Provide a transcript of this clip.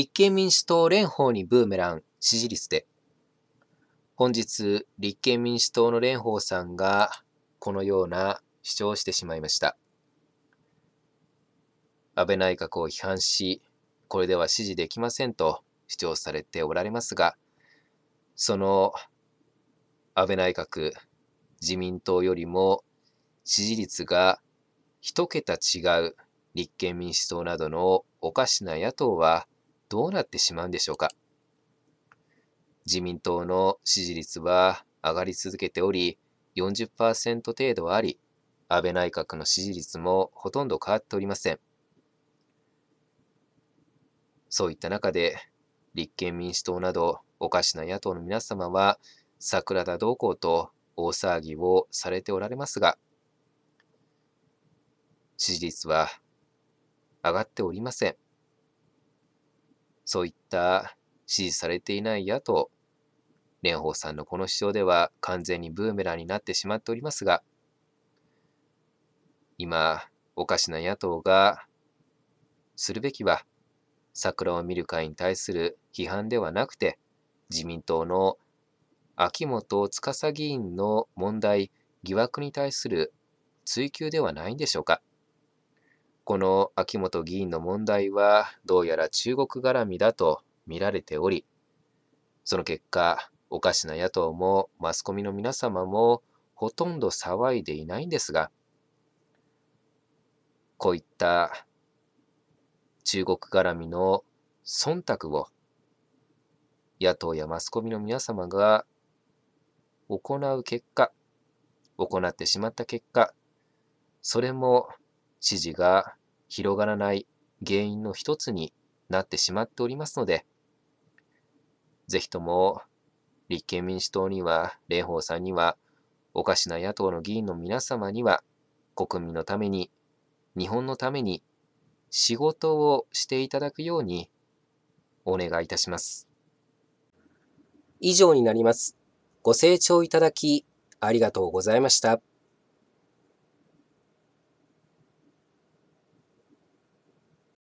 立憲民主党蓮舫にブーメラン、支持率で。本日、立憲民主党の蓮舫さんが、このような主張をしてしまいました。安倍内閣を批判し、これでは支持できませんと主張されておられますが、その安倍内閣、自民党よりも支持率が一桁違う立憲民主党などのおかしな野党はどうなってしまうんでしょうか。自民党の支持率は上がり続けており、40%程度あり、安倍内閣の支持率もほとんど変わっておりません。そういった中で、立憲民主党などおかしな野党の皆様は、桜田同行と大騒ぎをされておられますが、支持率は上がっておりません。そういった支持されていない野党、蓮舫さんのこの主張では完全にブーメランになってしまっておりますが、今、おかしな野党がするべきは、桜を見る会に対する批判ではなくて、自民党の秋元司議員の問題、疑惑に対する追及ではないんでしょうか。この秋元議員の問題はどうやら中国絡みだと見られており、その結果、おかしな野党もマスコミの皆様もほとんど騒いでいないんですが、こういった中国絡みの忖度を野党やマスコミの皆様が行う結果、行ってしまった結果、それも支持が広がらない原因の一つになってしまっておりますので、ぜひとも立憲民主党には、蓮舫さんには、おかしな野党の議員の皆様には、国民のために、日本のために、仕事をしていただくように、お願いいたします。以上になります。ご清聴いただき、ありがとうございました。